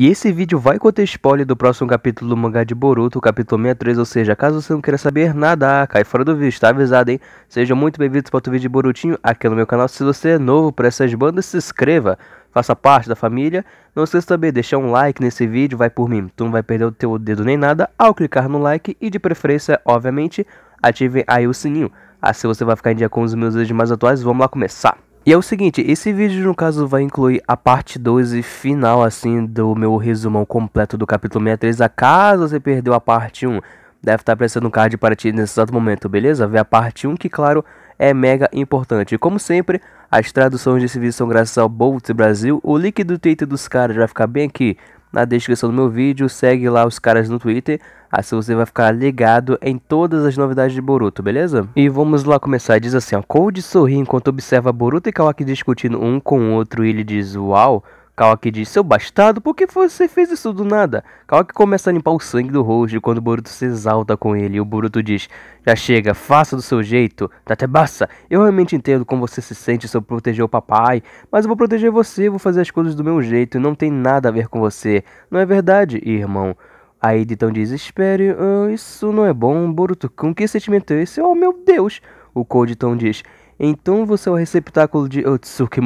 E esse vídeo vai conter spoiler do próximo capítulo do mangá de Boruto, capítulo 63, ou seja, caso você não queira saber nada, cai fora do vídeo, tá avisado, hein? Sejam muito bem-vindos para outro vídeo de Borutinho aqui no meu canal. Se você é novo para essas bandas, se inscreva, faça parte da família. Não esqueça também de deixar um like nesse vídeo, vai por mim, tu não vai perder o teu dedo nem nada ao clicar no like e de preferência, obviamente, ative aí o sininho. Assim você vai ficar em dia com os meus vídeos mais atuais, vamos lá começar. E é o seguinte, esse vídeo no caso vai incluir a parte 12 final assim do meu resumão completo do capítulo 63, a caso você perdeu a parte 1. Deve estar aparecendo um card para ti nesse exato momento, beleza? Vê a parte 1 que, claro, é mega importante. E como sempre, as traduções desse vídeo são graças ao Bolt Brasil. O link do Twitter dos caras vai ficar bem aqui na descrição do meu vídeo, segue lá os caras no Twitter, assim você vai ficar ligado em todas as novidades de Boruto, beleza? E vamos lá começar, diz assim, ó, Cold sorri enquanto observa Boruto e Kawaki discutindo um com o outro e ele diz, uau, Kawaki diz, seu bastardo, por que você fez isso do nada? Kawaki começa a limpar o sangue do rosto quando Boruto se exalta com ele. E o Boruto diz, já chega, faça do seu jeito, Tatebasa. Eu realmente entendo como você se sente se eu proteger o papai, mas eu vou proteger você, vou fazer as coisas do meu jeito, e não tem nada a ver com você. Não é verdade, irmão? Aí então diz, espere, ah, isso não é bom, Boruto-kun, que sentimento é esse? Oh meu Deus! O Code então diz, então você é o receptáculo de Otsuki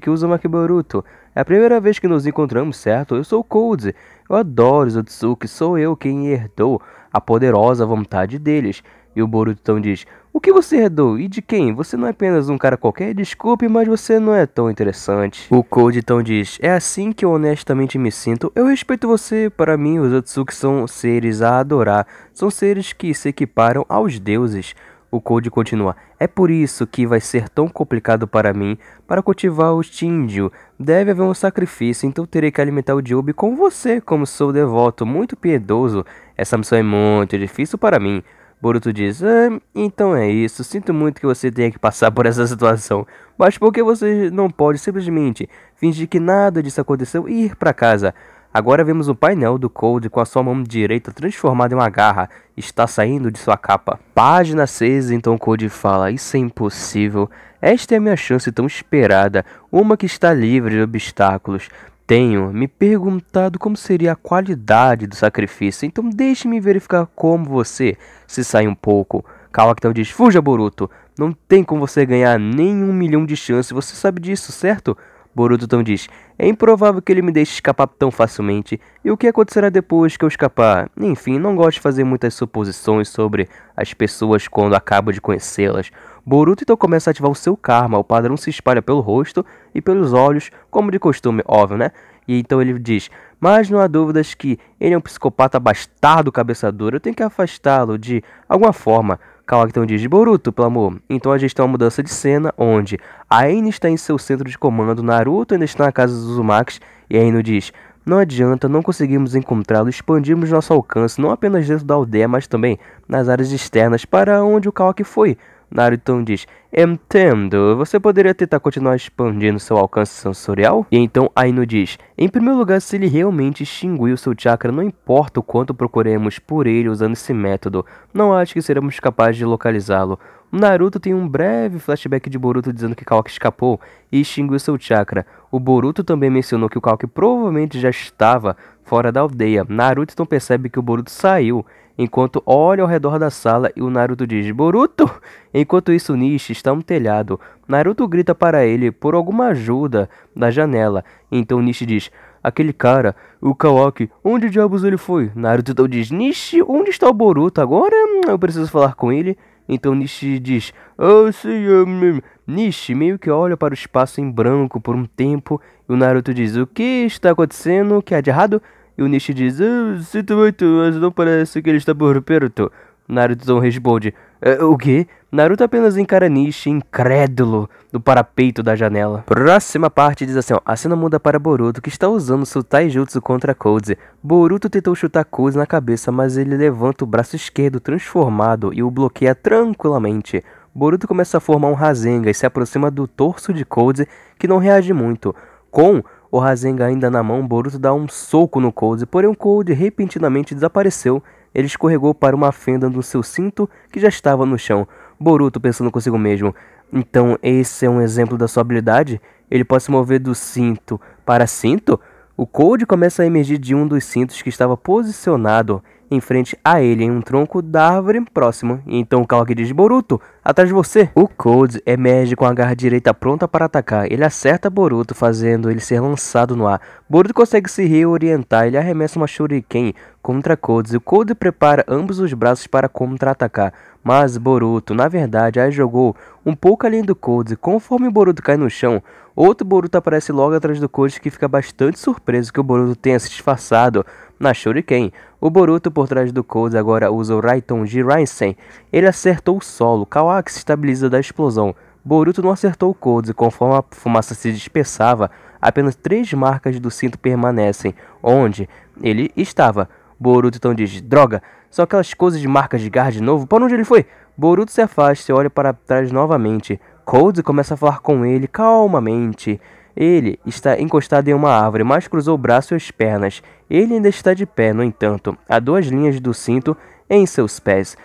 que usa Makiboruto. É a primeira vez que nos encontramos, certo? Eu sou o Cold. Eu adoro os Otsuki, sou eu quem herdou a poderosa vontade deles. E o Boruto então diz, o que você herdou e de quem? Você não é apenas um cara qualquer? Desculpe, mas você não é tão interessante. O Code então diz: É assim que eu honestamente me sinto. Eu respeito você. Para mim, os Otsuki são seres a adorar. São seres que se equiparam aos deuses. O Code continua: É por isso que vai ser tão complicado para mim para cultivar o Tindio. Deve haver um sacrifício, então terei que alimentar o Job com você, como sou devoto, muito piedoso. Essa missão é muito difícil para mim. Boruto diz: ah, Então é isso, sinto muito que você tenha que passar por essa situação, mas por que você não pode simplesmente fingir que nada disso aconteceu e ir para casa? Agora vemos o painel do Cold com a sua mão direita transformada em uma garra, está saindo de sua capa. Página 6, então Cold fala: Isso é impossível. Esta é a minha chance tão esperada, uma que está livre de obstáculos. Tenho me perguntado como seria a qualidade do sacrifício, então deixe-me verificar como você se sai um pouco. Kawakitão diz: Fuja, Boruto! Não tem como você ganhar nem um milhão de chances, você sabe disso, certo? Boruto então diz: É improvável que ele me deixe escapar tão facilmente, e o que acontecerá depois que eu escapar? Enfim, não gosto de fazer muitas suposições sobre as pessoas quando acabo de conhecê-las. Boruto então começa a ativar o seu karma, o padrão se espalha pelo rosto e pelos olhos, como de costume, óbvio, né? E então ele diz: Mas não há dúvidas que ele é um psicopata bastardo cabeça dura, eu tenho que afastá-lo de alguma forma. Kawaki então diz, Boruto, amor. Então a gente tem uma mudança de cena, onde Aine está em seu centro de comando, Naruto ainda está na casa dos Uzumaki, e Aino diz, não adianta, não conseguimos encontrá-lo, expandimos nosso alcance não apenas dentro da aldeia, mas também nas áreas externas para onde o Kawaki foi. Naruto diz: Entendo, você poderia tentar continuar expandindo seu alcance sensorial? E então Aino diz: Em primeiro lugar, se ele realmente extinguiu seu chakra, não importa o quanto procuremos por ele usando esse método, não acho que seremos capazes de localizá-lo. Naruto tem um breve flashback de Boruto dizendo que Kawaki escapou e extinguiu seu chakra. O Boruto também mencionou que o Kawaki provavelmente já estava fora da aldeia. Naruto então percebe que o Boruto saiu, enquanto olha ao redor da sala e o Naruto diz: Boruto! Enquanto isso, Nishi está no telhado. Naruto grita para ele por alguma ajuda da janela. Então Nishi diz: Aquele cara, o Kawaki, onde diabos ele foi? Naruto então diz: Nishi, onde está o Boruto agora? Hum, eu preciso falar com ele. Então Nishi diz: Oh, ah, senhor. É Nishi meio que olha para o espaço em branco por um tempo. E o Naruto diz: O que está acontecendo? O que há de errado? E o Nishi diz: oh, Sinto muito, mas não parece que ele está por perto. Naruto então responde: é, O quê? Naruto apenas encara Nishi, incrédulo, do parapeito da janela. Próxima parte diz assim, ó, a cena muda para Boruto, que está usando seu taijutsu contra Cozy. Boruto tentou chutar Cozy na cabeça, mas ele levanta o braço esquerdo transformado e o bloqueia tranquilamente. Boruto começa a formar um Rasengan e se aproxima do torso de Cozy, que não reage muito. Com o Rasengan ainda na mão, Boruto dá um soco no Cozy, porém o Cozy repentinamente desapareceu ele escorregou para uma fenda do seu cinto que já estava no chão. Boruto pensando consigo mesmo. Então, esse é um exemplo da sua habilidade? Ele pode se mover do cinto para cinto? O Cold começa a emergir de um dos cintos que estava posicionado em frente a ele em um tronco da árvore próxima. Então o Kawaki diz: Boruto, atrás de você. O Cold emerge é com a garra direita pronta para atacar. Ele acerta Boruto, fazendo ele ser lançado no ar. Boruto consegue se reorientar. Ele arremessa uma Shuriken contra Cold. O Cold prepara ambos os braços para contra-atacar. Mas Boruto, na verdade, aí jogou um pouco além do Cold. Conforme Boruto cai no chão, outro Boruto aparece logo atrás do Cold que fica bastante surpreso que o Boruto tenha se disfarçado na Shuriken. O Boruto por trás do Cold agora usa o Raitonji Raisen. Ele acertou o solo, Kawaki se estabiliza da explosão. Boruto não acertou o Cold e conforme a fumaça se dispersava, apenas três marcas do cinto permanecem, onde ele estava. Boruto então diz, droga, são aquelas coisas de marcas de garra de novo, para onde ele foi? Boruto se afasta e olha para trás novamente. Cold começa a falar com ele calmamente. Ele está encostado em uma árvore, mas cruzou o braço e as pernas. Ele ainda está de pé, no entanto, há duas linhas do cinto em seus pés.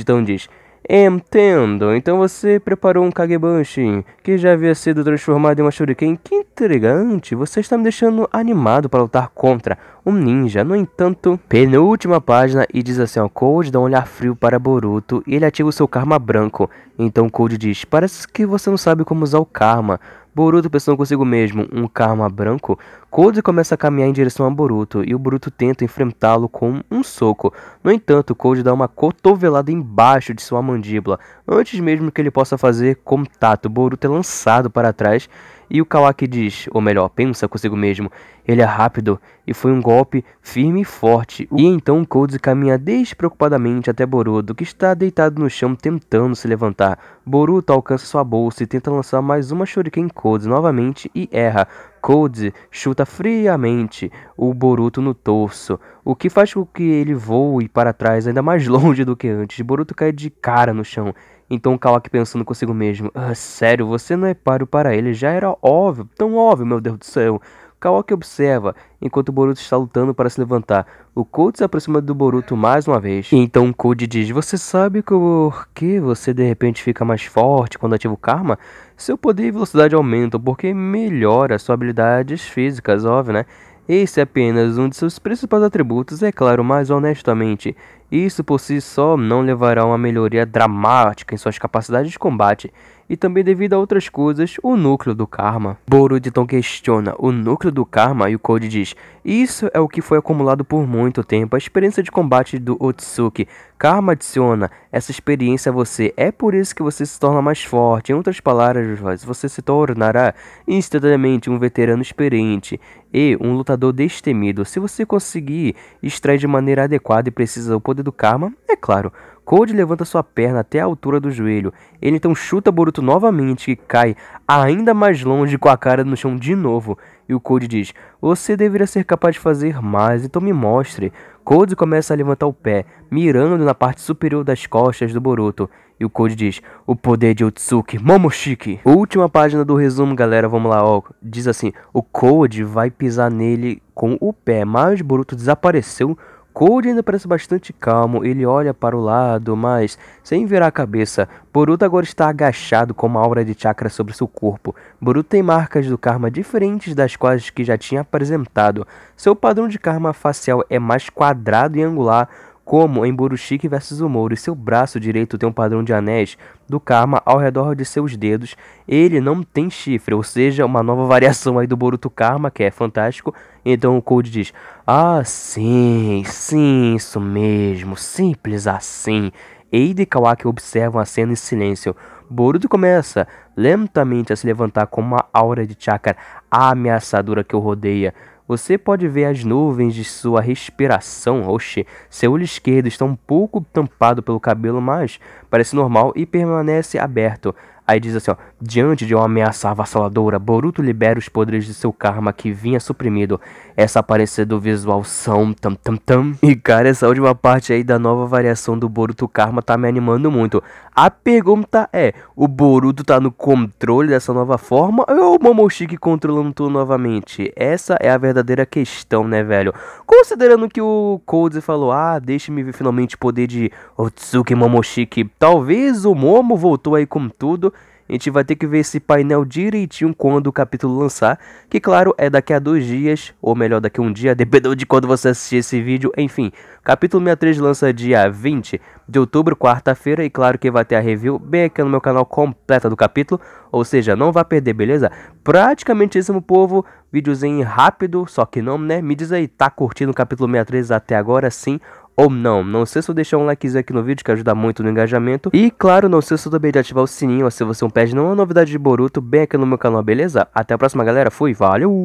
então diz: Entendo, então você preparou um Kagebanshin, que já havia sido transformado em uma shuriken. Que intrigante, você está me deixando animado para lutar contra um ninja. No entanto, penúltima página e diz assim, ó, Cold dá um olhar frio para Boruto e ele ativa o seu karma branco. Então Cold diz, parece que você não sabe como usar o karma. Boruto pensando consigo mesmo, um karma branco, Code começa a caminhar em direção a Boruto e o Boruto tenta enfrentá-lo com um soco. No entanto, Code dá uma cotovelada embaixo de sua mandíbula. Antes mesmo que ele possa fazer contato, Boruto é lançado para trás e o Kawaki diz, ou melhor, pensa consigo mesmo, ele é rápido e foi um golpe firme e forte. E então Codes caminha despreocupadamente até Boruto, que está deitado no chão tentando se levantar. Boruto alcança sua bolsa e tenta lançar mais uma Shuriken Codes novamente e erra. Codes chuta friamente o Boruto no torso, o que faz com que ele voe para trás ainda mais longe do que antes. Boruto cai de cara no chão então Kawaki pensando consigo mesmo, ah, sério, você não é páreo para ele, já era óbvio, tão óbvio, meu Deus do céu. Kawaki observa, enquanto Boruto está lutando para se levantar. O Code se aproxima do Boruto mais uma vez. E então Code diz, você sabe por que você de repente fica mais forte quando ativa o Karma? Seu poder e velocidade aumentam, porque melhora suas habilidades físicas, óbvio, né? Esse é apenas um de seus principais atributos, é claro, mas honestamente, isso por si só não levará a uma melhoria dramática em suas capacidades de combate e também devido a outras coisas, o núcleo do karma. Boruto questiona o núcleo do karma e o Code diz: Isso é o que foi acumulado por muito tempo, a experiência de combate do Otsuki. Karma adiciona essa experiência a você, é por isso que você se torna mais forte. Em outras palavras, você se tornará instantaneamente um veterano experiente e um lutador destemido. Se você conseguir extrair de maneira adequada e precisa o poder do karma, é claro. Code levanta sua perna até a altura do joelho. Ele então chuta Boruto novamente e cai ainda mais longe com a cara no chão de novo. E o Code diz: Você deveria ser capaz de fazer mais, então me mostre. Code começa a levantar o pé, mirando na parte superior das costas do Boruto. E o Code diz: O poder de Otsuki Momoshiki. Última página do resumo, galera. Vamos lá, ó. Diz assim: O Code vai pisar nele com o pé, mas Boruto desapareceu Cold ainda parece bastante calmo, ele olha para o lado, mas sem virar a cabeça. Boruto agora está agachado com uma aura de chakra sobre seu corpo. Boruto tem marcas do karma diferentes das quais que já tinha apresentado. Seu padrão de karma facial é mais quadrado e angular, como em Burushiki vs. o seu braço direito tem um padrão de anéis do karma ao redor de seus dedos, ele não tem chifre, ou seja, uma nova variação aí do Boruto Karma, que é fantástico. Então o Code diz: Ah, sim, sim, isso mesmo, simples assim. Eide e Kawaki observam a cena em silêncio. Boruto começa lentamente a se levantar com uma aura de chakra ameaçadora que o rodeia. Você pode ver as nuvens de sua respiração. Oxe, seu olho esquerdo está um pouco tampado pelo cabelo, mas parece normal e permanece aberto. Aí diz assim, ó, diante de uma ameaça avassaladora, Boruto libera os poderes de seu karma que vinha suprimido. Essa aparecer do visual são tam tam tam. E cara, essa última parte aí da nova variação do Boruto Karma tá me animando muito. A pergunta é, o Boruto tá no controle dessa nova forma ou o Momoshiki controlando tudo novamente? Essa é a verdadeira questão, né, velho? Considerando que o Cold falou, ah, deixe-me ver finalmente o poder de Otsuki Momoshiki. Talvez o Momo voltou aí com tudo a gente vai ter que ver esse painel direitinho quando o capítulo lançar, que claro é daqui a dois dias, ou melhor, daqui a um dia, dependendo de quando você assistir esse vídeo. Enfim, capítulo 63 lança dia 20 de outubro, quarta-feira, e claro que vai ter a review bem aqui no meu canal completa do capítulo, ou seja, não vai perder, beleza? Praticamente isso, meu povo, videozinho rápido, só que não, né? Me diz aí, tá curtindo o capítulo 63 até agora, sim ou não. Não se de deixar um likezinho aqui no vídeo que ajuda muito no engajamento. E claro, não se também de ativar o sininho se você é não perde é nenhuma novidade de Boruto bem aqui no meu canal, beleza? Até a próxima galera, fui, valeu!